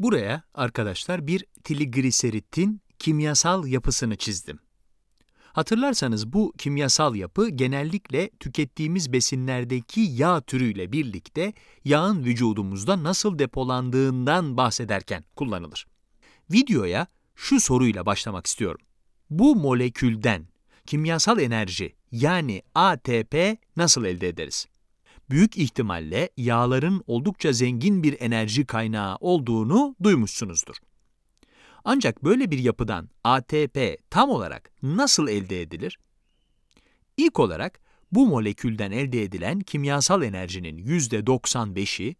Buraya arkadaşlar bir trigliseritin kimyasal yapısını çizdim. Hatırlarsanız bu kimyasal yapı genellikle tükettiğimiz besinlerdeki yağ türüyle birlikte yağın vücudumuzda nasıl depolandığından bahsederken kullanılır. Videoya şu soruyla başlamak istiyorum. Bu molekülden kimyasal enerji yani ATP nasıl elde ederiz? büyük ihtimalle yağların oldukça zengin bir enerji kaynağı olduğunu duymuşsunuzdur. Ancak böyle bir yapıdan ATP tam olarak nasıl elde edilir? İlk olarak bu molekülden elde edilen kimyasal enerjinin %95'i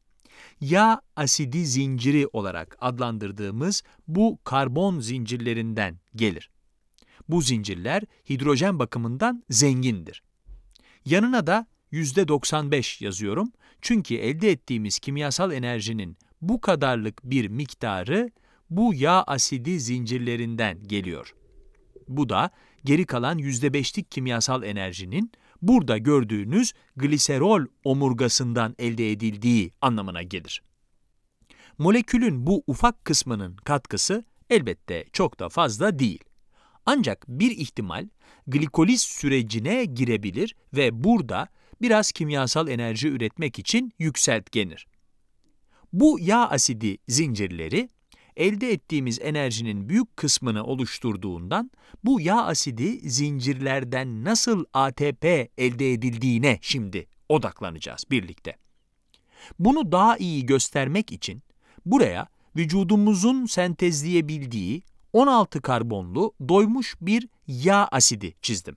yağ asidi zinciri olarak adlandırdığımız bu karbon zincirlerinden gelir. Bu zincirler hidrojen bakımından zengindir. Yanına da %95 yazıyorum. Çünkü elde ettiğimiz kimyasal enerjinin bu kadarlık bir miktarı bu yağ asidi zincirlerinden geliyor. Bu da geri kalan %5'lik kimyasal enerjinin burada gördüğünüz gliserol omurgasından elde edildiği anlamına gelir. Molekülün bu ufak kısmının katkısı elbette çok da fazla değil. Ancak bir ihtimal glikoliz sürecine girebilir ve burada biraz kimyasal enerji üretmek için yükseltgenir. Bu yağ asidi zincirleri elde ettiğimiz enerjinin büyük kısmını oluşturduğundan bu yağ asidi zincirlerden nasıl ATP elde edildiğine şimdi odaklanacağız birlikte. Bunu daha iyi göstermek için buraya vücudumuzun sentezleyebildiği 16 karbonlu doymuş bir yağ asidi çizdim.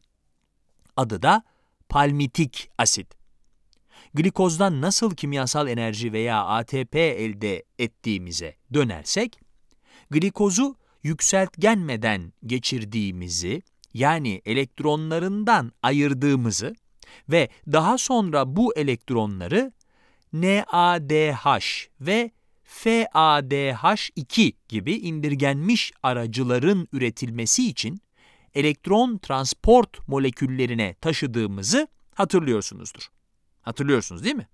Adı da palmitik asit. Glikozdan nasıl kimyasal enerji veya ATP elde ettiğimize dönersek, glikozu yükseltgenmeden geçirdiğimizi, yani elektronlarından ayırdığımızı ve daha sonra bu elektronları NADH ve FADH2 gibi indirgenmiş aracıların üretilmesi için elektron transport moleküllerine taşıdığımızı hatırlıyorsunuzdur. Hatırlıyorsunuz değil mi?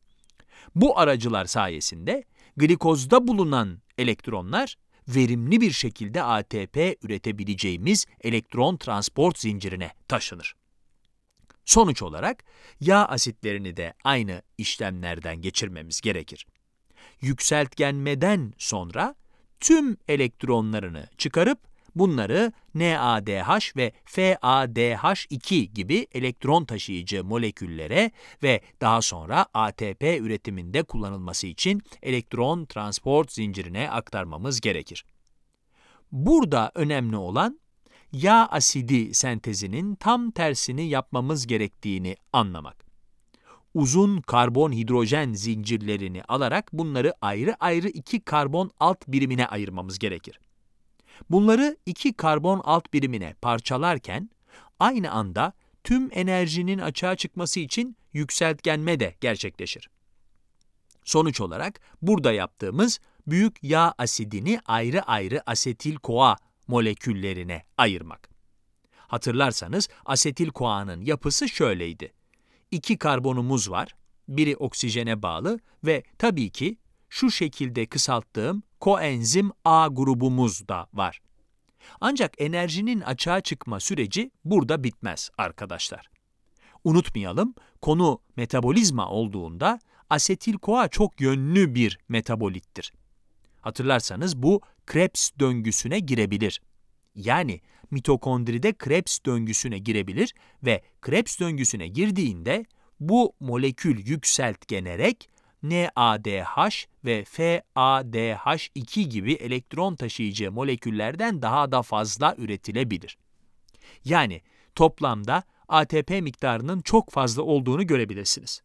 Bu aracılar sayesinde glikozda bulunan elektronlar verimli bir şekilde ATP üretebileceğimiz elektron transport zincirine taşınır. Sonuç olarak yağ asitlerini de aynı işlemlerden geçirmemiz gerekir. Yükseltgenmeden sonra tüm elektronlarını çıkarıp Bunları NADH ve FADH2 gibi elektron taşıyıcı moleküllere ve daha sonra ATP üretiminde kullanılması için elektron transport zincirine aktarmamız gerekir. Burada önemli olan yağ asidi sentezinin tam tersini yapmamız gerektiğini anlamak uzun karbon hidrojen zincirlerini alarak bunları ayrı ayrı iki karbon alt birimine ayırmamız gerekir. Bunları iki karbon alt birimine parçalarken aynı anda tüm enerjinin açığa çıkması için yükseltgenme de gerçekleşir. Sonuç olarak burada yaptığımız büyük yağ asidini ayrı ayrı asetil-KoA moleküllerine ayırmak. Hatırlarsanız asetil-KoA'nın yapısı şöyleydi. İki karbonumuz var, biri oksijene bağlı ve tabii ki şu şekilde kısalttığım koenzim A grubumuz da var. Ancak enerjinin açığa çıkma süreci burada bitmez arkadaşlar. Unutmayalım, konu metabolizma olduğunda asetil-CoA çok yönlü bir metabolittir. Hatırlarsanız bu Krebs döngüsüne girebilir. Yani mitokondride Krebs döngüsüne girebilir ve Krebs döngüsüne girdiğinde bu molekül yükseltgenerek NADH ve FADH2 gibi elektron taşıyıcı moleküllerden daha da fazla üretilebilir. Yani toplamda ATP miktarının çok fazla olduğunu görebilirsiniz.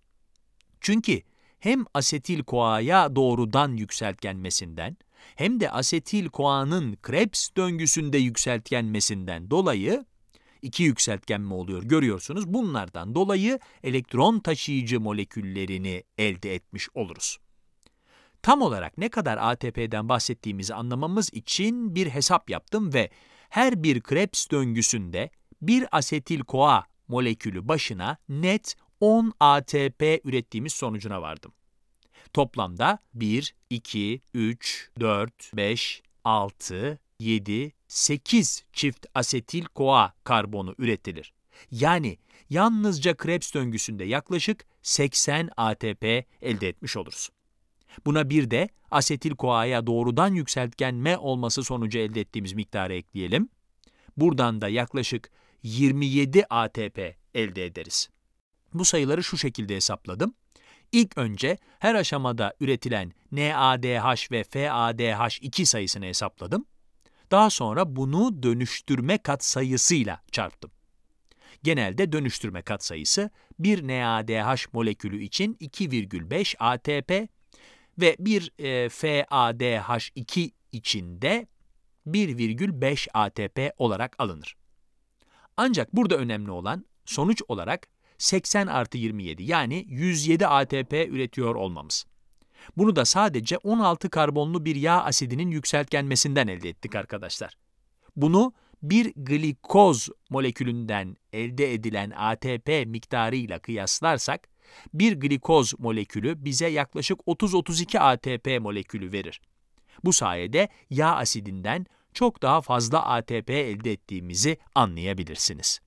Çünkü hem asetil-CoA'ya doğrudan yükseltgenmesinden hem de asetil koanın Krebs döngüsünde yükseltgenmesinden dolayı iki yükseltgen mi oluyor görüyorsunuz. Bunlardan dolayı elektron taşıyıcı moleküllerini elde etmiş oluruz. Tam olarak ne kadar ATP'den bahsettiğimizi anlamamız için bir hesap yaptım ve her bir Krebs döngüsünde bir asetil-CoA molekülü başına net 10 ATP ürettiğimiz sonucuna vardım. Toplamda 1, 2, 3, 4, 5, 6, 7, 8 çift asetil koa karbonu üretilir. Yani yalnızca Krebs döngüsünde yaklaşık 80 ATP elde etmiş oluruz. Buna bir de asetil koaya doğrudan yükseltgen M olması sonucu elde ettiğimiz miktarı ekleyelim. Buradan da yaklaşık 27 ATP elde ederiz. Bu sayıları şu şekilde hesapladım. İlk önce her aşamada üretilen NADH ve FADH2 sayısını hesapladım. Daha sonra bunu dönüştürme katsayısıyla çarptım. Genelde dönüştürme katsayısı bir NADH molekülü için 2,5 ATP ve bir e, FADH2 içinde 1,5 ATP olarak alınır. Ancak burada önemli olan sonuç olarak 80 artı 27 yani 107 ATP üretiyor olmamız. Bunu da sadece 16 karbonlu bir yağ asidinin yükseltgenmesinden elde ettik arkadaşlar. Bunu bir glikoz molekülünden elde edilen ATP miktarıyla kıyaslarsak, bir glikoz molekülü bize yaklaşık 30-32 ATP molekülü verir. Bu sayede yağ asidinden çok daha fazla ATP elde ettiğimizi anlayabilirsiniz.